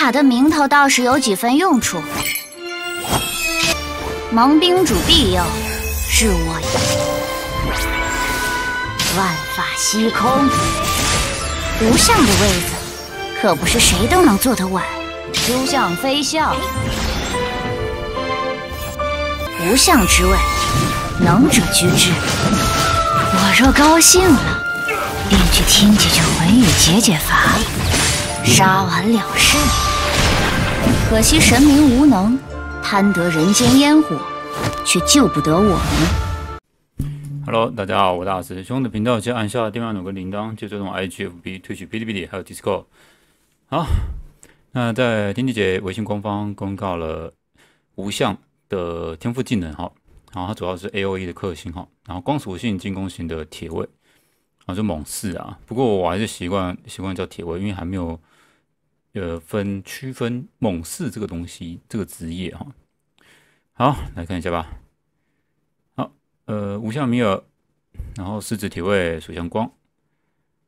塔的名头倒是有几分用处，蒙兵主庇佑，是我也。万法虚空，无相的位子，可不是谁都能坐得稳。诸相非相，无相之位，能者居之。我若高兴了，便去听几句魂语解解乏，杀完了事。可惜神明无能，贪得人间烟火，却救不得我们。Hello，大家好，我是师兄的频道，记得按下订阅钮跟铃铛，就这种 IGFB 退去哔哩哔哩还有 Discord。好，那在天地姐微信官方公告了无相的天赋技能哈，然后它主要是 AOE 的克星哈，然后光属性进攻型的铁位，然后就猛士啊。不过我还是习惯习惯叫铁位，因为还没有。呃，分区分猛士这个东西，这个职业哈。好，来看一下吧。好，呃，五项米尔，然后狮子体位水相光。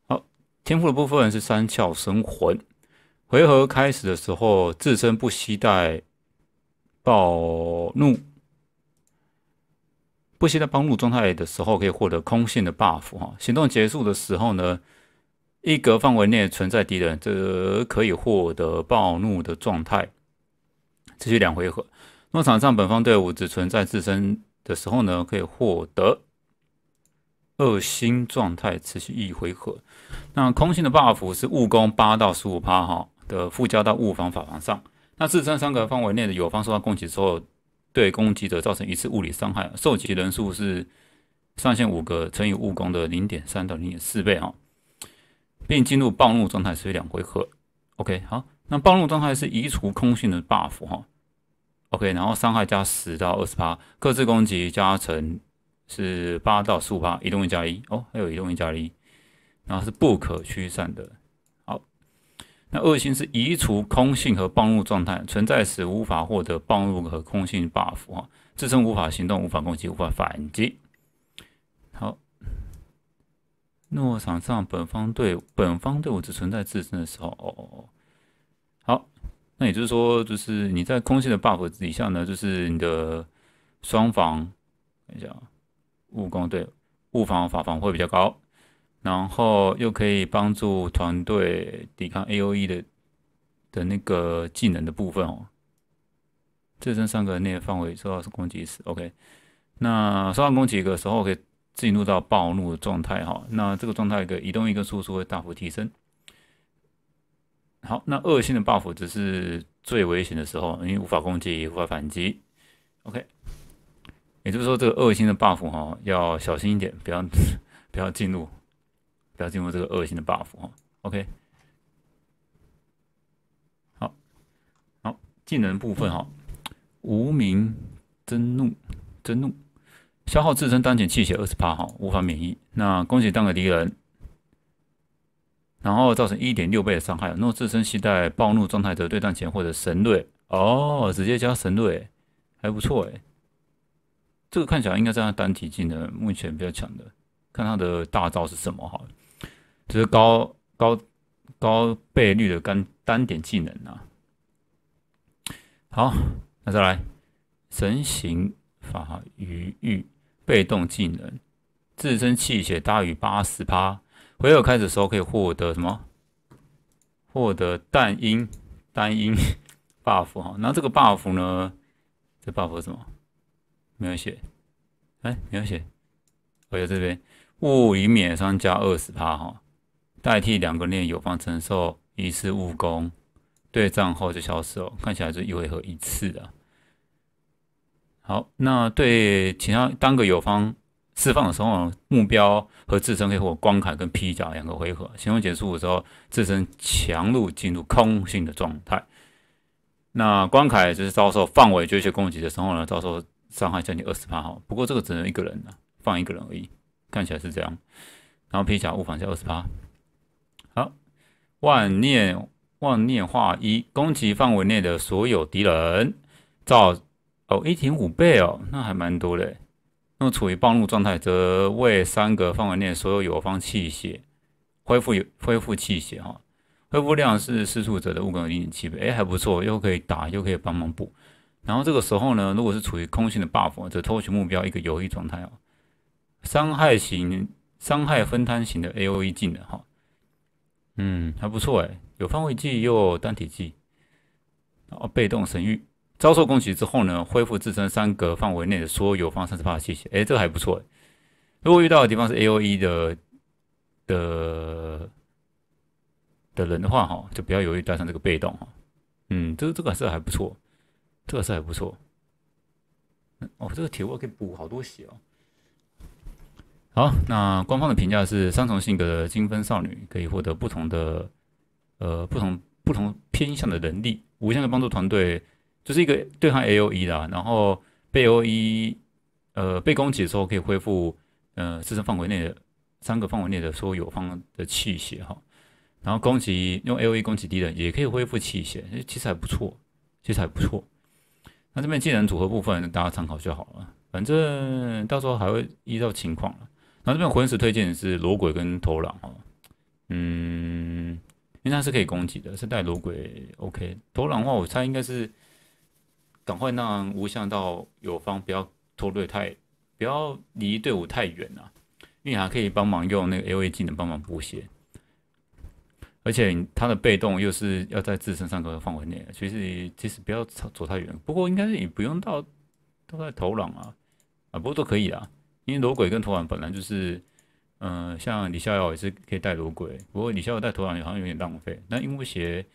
好，天赋的部分是三窍神魂。回合开始的时候，自身不惜带暴怒，不惜带暴怒状态的时候，可以获得空性的 buff 哈。行动结束的时候呢？一格范围内存在敌人，这可以获得暴怒的状态，持续两回合。那么场上本方队伍只存在自身的时候呢，可以获得恶心状态，持续一回合。那空心的 buff 是物攻八到十五哈的附加到物防法防上。那自身三格范围内的友方受到攻击之后，对攻击者造成一次物理伤害，受击人数是上限五个，乘以物攻的零点三到零点四倍哈。并进入暴怒状态持续两回合。OK，好，那暴怒状态是移除空性的 buff 哈。OK，然后伤害加十到二十八，各自攻击加成是八到十五八，移动一加一哦，还有移动一加一，然后是不可驱散的。好，那恶星是移除空性和暴怒状态，存在时无法获得暴怒和空性 buff 哈，自身无法行动、无法攻击、无法反击。好。诺场上本方队本方队伍只存在自身的时候，哦，好，那也就是说，就是你在空气的 buff 之下呢，就是你的双防，看一下，物攻对物防法防会比较高，然后又可以帮助团队抵抗 AOE 的的那个技能的部分哦，自身三个那个范围受到是攻击时，OK，那双方攻击的时候可以。进入到暴怒的状态哈，那这个状态的移动一个输出会大幅提升。好，那恶性的 buff 只是最危险的时候，因为无法攻击无法反击。OK，也就是说这个恶性的 buff 哈，要小心一点，不要 不要进入，不要进入这个恶性的 buff 哈。OK，好，好技能部分哈，无名真怒，真怒。消耗自身当前气血二十八毫，无法免疫。那攻击当个敌人，然后造成一点六倍的伤害。若自身携带暴怒状态，的对战前或者神锐哦，直接加神锐，还不错哎。这个看起来应该在他单体技能目前比较强的，看他的大招是什么好了。这是高高高倍率的单单点技能啊。好，那再来神行法于域。被动技能，自身气血大于八十趴，回合开始时候可以获得什么？获得弹音单音 buff 哈。那这个 buff 呢？这 buff 什么？没有写，哎，没有写。我且这边物理免伤加二十趴哈，代替两个练友方承受一次误攻，对战后就消失了。看起来是一回合一次的。好，那对其他单个友方释放的时候，目标和自身可以火光铠跟披甲两个回合。行动结束的时候，自身强度进入空性的状态。那光凯只是遭受范围一些攻击的时候呢，遭受伤害将近二十八号。不过这个只能一个人呢，放一个人而已，看起来是这样。然后披甲物防是二十八。好，万念万念化一，攻击范围内的所有敌人造。哦，一点五倍哦，那还蛮多的。那么处于暴露状态，则为三个范围内所有友方气血恢复，恢复气血哈。恢复量是施术者的物点零点七倍，哎还不错，又可以打，又可以帮忙补。然后这个时候呢，如果是处于空性的 buff，则偷取目标一个犹豫状态哦。伤害型、伤害分摊型的 AOE 技能哈，嗯还不错哎，有方位技又单体技，哦被动神域。遭受攻击之后呢，恢复自身三格范围内的所有方三十八的气血。哎，这个还不错。如果遇到的地方是 A O E 的的的人的话，哈，就不要犹豫带上这个被动啊。嗯，这这个是还不错，这个是还不错。哦，这个铁锅可以补好多血哦。好，那官方的评价是：三重性格的精分少女可以获得不同的呃不同不同偏向的能力，无限的帮助团队。就是一个对抗 A O E 的，然后被 O E 呃被攻击的时候可以恢复呃自身范围内的三个范围内的所有方的气血哈，然后攻击用 A O E 攻击敌人也可以恢复气血，其实还不错，其实还不错。那这边技能组合部分大家参考就好了，反正到时候还会依照情况然后这边魂石推荐是裸鬼跟投狼啊，嗯，因为它是可以攻击的，是带裸轨 OK，投狼的话我猜应该是。赶快让无相到友方，不要拖队太，不要离队伍太远啊！因为你还可以帮忙用那个 l A 技能帮忙补血，而且他的被动又是要在自身上的范围内，所以其实不要走太远。不过应该也不用到都在头篮啊，啊，不过都可以啊，因为裸鬼跟投篮本来就是，嗯，像李逍遥也是可以带裸鬼，不过李逍遥带头篮好像有点浪费。那因为鞋。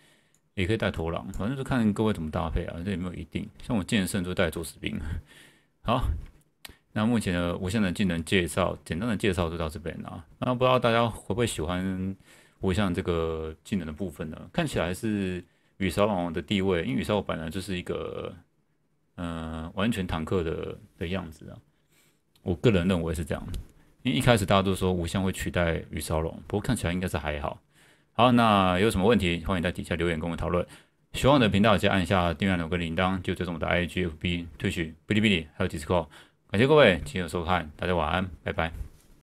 也可以带头狼，反正就看各位怎么搭配啊，这也没有一定。像我剑圣就带左士兵。好，那目前的无相的技能介绍，简单的介绍就到这边了。那不知道大家会不会喜欢无相这个技能的部分呢？看起来是雨少龙的地位，因为雨少龙本来就是一个，嗯，完全坦克的的样子啊。我个人认为是这样，因为一开始大家都说无相会取代雨少龙，不过看起来应该是还好。好，那有什么问题，欢迎在底下留言跟我讨论。喜欢我的频道，就按下订阅钮跟铃铛，就追踪我的 IGFB 推取，哔哩哔哩还有 Discord。感谢各位亲友收看，大家晚安，拜拜。